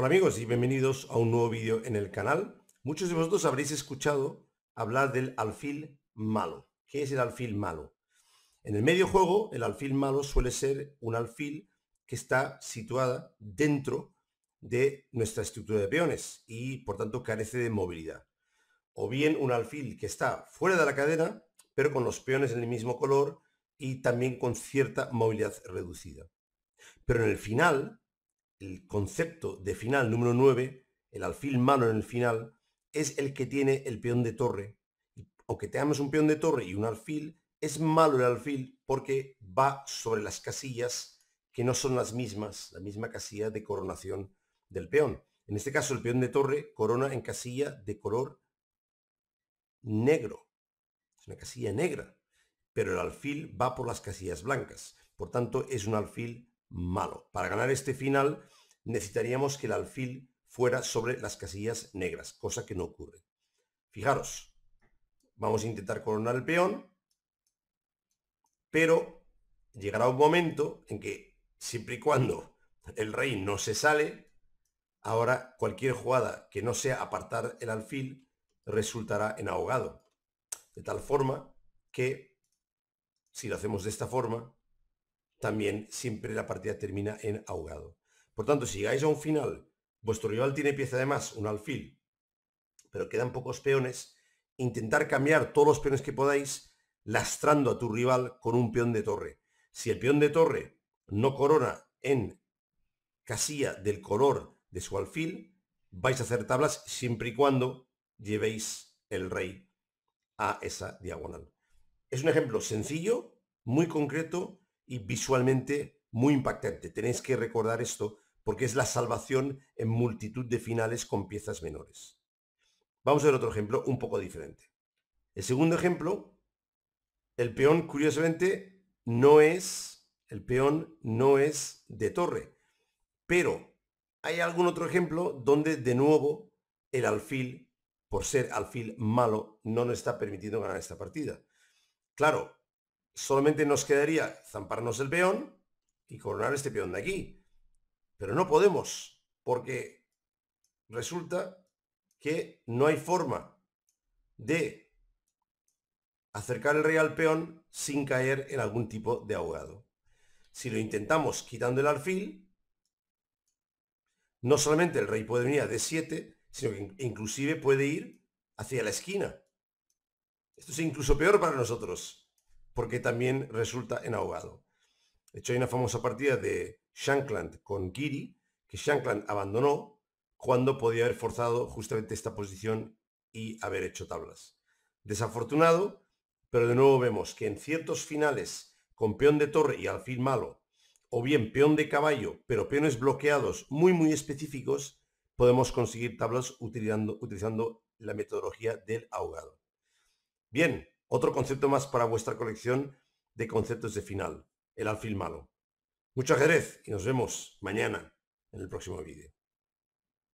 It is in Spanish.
Hola amigos y bienvenidos a un nuevo vídeo en el canal. Muchos de vosotros habréis escuchado hablar del alfil malo. ¿Qué es el alfil malo? En el medio juego, el alfil malo suele ser un alfil que está situada dentro de nuestra estructura de peones y por tanto carece de movilidad. O bien un alfil que está fuera de la cadena, pero con los peones en el mismo color y también con cierta movilidad reducida. Pero en el final, el concepto de final número 9, el alfil malo en el final, es el que tiene el peón de torre. Aunque tengamos un peón de torre y un alfil, es malo el alfil porque va sobre las casillas que no son las mismas, la misma casilla de coronación del peón. En este caso, el peón de torre corona en casilla de color negro. Es una casilla negra. Pero el alfil va por las casillas blancas. Por tanto, es un alfil malo. Para ganar este final, necesitaríamos que el alfil fuera sobre las casillas negras, cosa que no ocurre. Fijaros, vamos a intentar coronar el peón, pero llegará un momento en que siempre y cuando el rey no se sale, ahora cualquier jugada que no sea apartar el alfil resultará en ahogado. De tal forma que, si lo hacemos de esta forma, también siempre la partida termina en ahogado. Por tanto, si llegáis a un final, vuestro rival tiene pieza de más, un alfil, pero quedan pocos peones, intentar cambiar todos los peones que podáis, lastrando a tu rival con un peón de torre. Si el peón de torre no corona en casilla del color de su alfil, vais a hacer tablas siempre y cuando llevéis el rey a esa diagonal. Es un ejemplo sencillo, muy concreto y visualmente muy impactante. Tenéis que recordar esto porque es la salvación en multitud de finales con piezas menores. Vamos a ver otro ejemplo un poco diferente. El segundo ejemplo, el peón curiosamente no es, el peón no es de torre, pero hay algún otro ejemplo donde de nuevo el alfil, por ser alfil malo, no nos está permitiendo ganar esta partida. Claro, solamente nos quedaría zamparnos el peón y coronar este peón de aquí. Pero no podemos, porque resulta que no hay forma de acercar el rey al peón sin caer en algún tipo de ahogado. Si lo intentamos quitando el alfil, no solamente el rey puede venir a D7, sino que inclusive puede ir hacia la esquina. Esto es incluso peor para nosotros, porque también resulta en ahogado. De hecho, hay una famosa partida de Shankland con Giri que Shankland abandonó cuando podía haber forzado justamente esta posición y haber hecho tablas. Desafortunado, pero de nuevo vemos que en ciertos finales con peón de torre y alfil malo, o bien peón de caballo, pero peones bloqueados muy muy específicos, podemos conseguir tablas utilizando, utilizando la metodología del ahogado. Bien, otro concepto más para vuestra colección de conceptos de final el alfil malo. Mucha jerez y nos vemos mañana en el próximo vídeo.